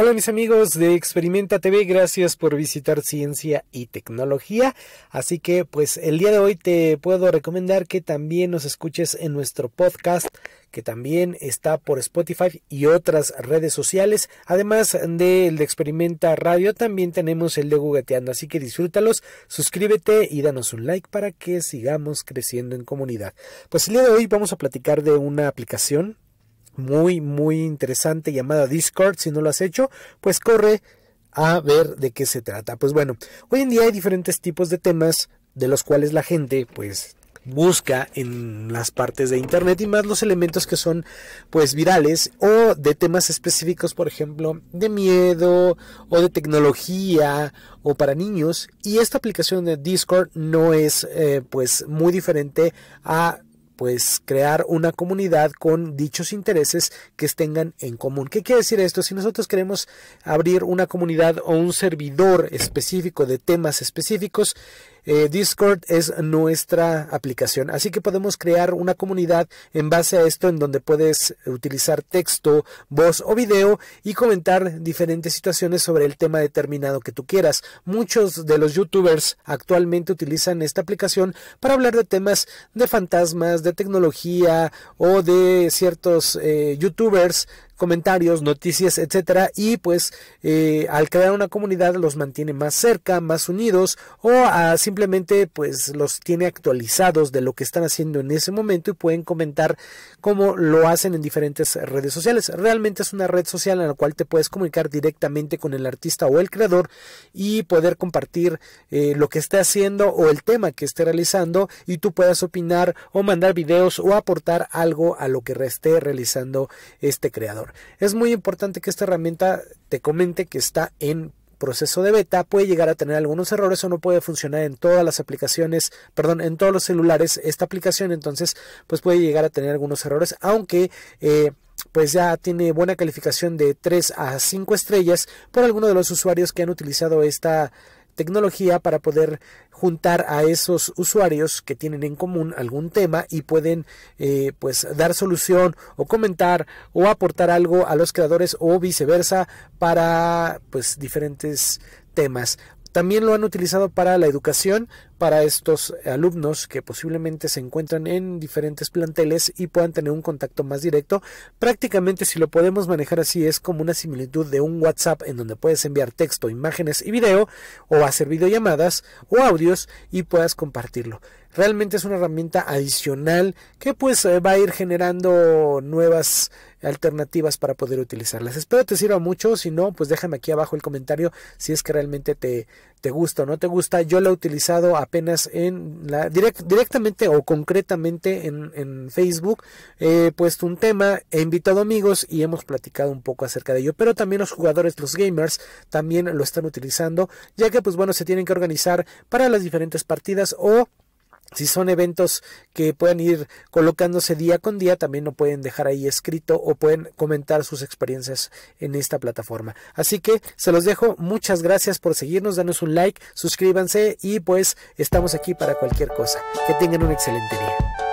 Hola mis amigos de Experimenta TV, gracias por visitar Ciencia y Tecnología. Así que pues el día de hoy te puedo recomendar que también nos escuches en nuestro podcast que también está por Spotify y otras redes sociales. Además del de, Experimenta Radio, también tenemos el de Gugateando. Así que disfrútalos, suscríbete y danos un like para que sigamos creciendo en comunidad. Pues el día de hoy vamos a platicar de una aplicación muy, muy interesante llamada Discord. Si no lo has hecho, pues corre a ver de qué se trata. Pues bueno, hoy en día hay diferentes tipos de temas de los cuales la gente pues busca en las partes de internet y más los elementos que son pues virales o de temas específicos por ejemplo de miedo o de tecnología o para niños y esta aplicación de discord no es eh, pues muy diferente a pues crear una comunidad con dichos intereses que tengan en común. ¿Qué quiere decir esto? Si nosotros queremos abrir una comunidad o un servidor específico de temas específicos, eh, Discord es nuestra aplicación, así que podemos crear una comunidad en base a esto en donde puedes utilizar texto, voz o video y comentar diferentes situaciones sobre el tema determinado que tú quieras. Muchos de los youtubers actualmente utilizan esta aplicación para hablar de temas de fantasmas, de tecnología o de ciertos eh, youtubers comentarios, noticias, etcétera, y pues eh, al crear una comunidad los mantiene más cerca, más unidos o simplemente pues los tiene actualizados de lo que están haciendo en ese momento y pueden comentar cómo lo hacen en diferentes redes sociales. Realmente es una red social en la cual te puedes comunicar directamente con el artista o el creador y poder compartir eh, lo que esté haciendo o el tema que esté realizando y tú puedas opinar o mandar videos o aportar algo a lo que esté realizando este creador. Es muy importante que esta herramienta te comente que está en proceso de beta puede llegar a tener algunos errores o no puede funcionar en todas las aplicaciones, perdón, en todos los celulares esta aplicación, entonces pues puede llegar a tener algunos errores, aunque eh, pues ya tiene buena calificación de 3 a 5 estrellas por algunos de los usuarios que han utilizado esta tecnología para poder juntar a esos usuarios que tienen en común algún tema y pueden eh, pues dar solución o comentar o aportar algo a los creadores o viceversa para pues diferentes temas. También lo han utilizado para la educación, para estos alumnos que posiblemente se encuentran en diferentes planteles y puedan tener un contacto más directo. Prácticamente si lo podemos manejar así es como una similitud de un WhatsApp en donde puedes enviar texto, imágenes y video o hacer videollamadas o audios y puedas compartirlo realmente es una herramienta adicional que pues eh, va a ir generando nuevas alternativas para poder utilizarlas. Espero te sirva mucho, si no, pues déjame aquí abajo el comentario si es que realmente te, gusta o no te gusta. Yo la he utilizado apenas en la, directamente o concretamente en, en Facebook. He puesto un tema, he invitado amigos y hemos platicado un poco acerca de ello. Pero también los jugadores, los gamers, también lo están utilizando, ya que pues bueno, se tienen que organizar para las diferentes partidas o si son eventos que puedan ir colocándose día con día, también lo pueden dejar ahí escrito o pueden comentar sus experiencias en esta plataforma. Así que se los dejo. Muchas gracias por seguirnos. Danos un like, suscríbanse y pues estamos aquí para cualquier cosa. Que tengan un excelente día.